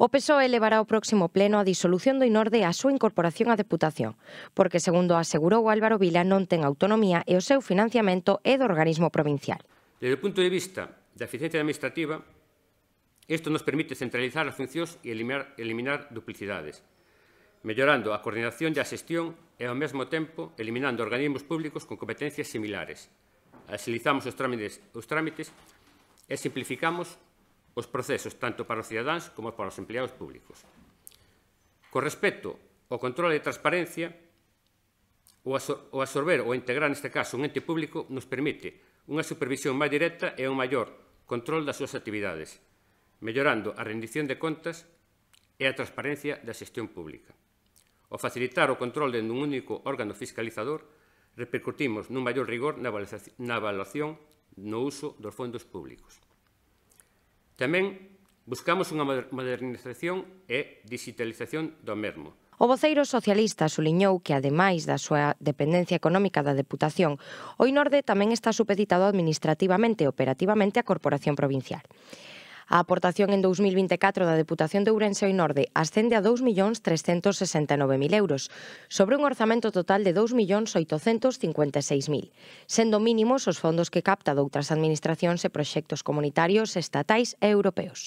O PSOE elevará ao próximo pleno a disolución do Inorde e a súa incorporación á Deputación, porque, segundo asegurou Álvaro Vila, non ten autonomía e o seu financiamento é do organismo provincial. Desde o punto de vista da eficiencia administrativa, isto nos permite centralizar as funcións e eliminar, eliminar duplicidades, mellorando a coordinación e a xestión e, ao mesmo tempo, eliminando organismos públicos con competencias similares. Axilizamos os trámites, os trámites e simplificamos os procesos tanto para os cidadáns como para os empleados públicos. Co respecto ao controle de transparencia, o absorber ou integrar neste caso un ente público nos permite unha supervisión máis directa e un maior control das súas actividades, mellorando a rendición de contas e a transparencia da xestión pública. Ao facilitar o control de un único órgano fiscalizador, repercutimos nun maior rigor na evaluación no uso dos fondos públicos. Tamén buscamos unha modernización e digitalización do mesmo, O voceiro socialista suliñou que, ademais da súa dependencia económica da Deputación, o Inorde tamén está supeditado administrativamente e operativamente á Corporación Provincial. A aportación en 2024 da Deputación de Ourense e Norde ascende a 2.369.000 euros, sobre un orzamento total de 2.856.000, sendo mínimos os fondos que capta doutras administracións e proxectos comunitarios, estatais e europeos.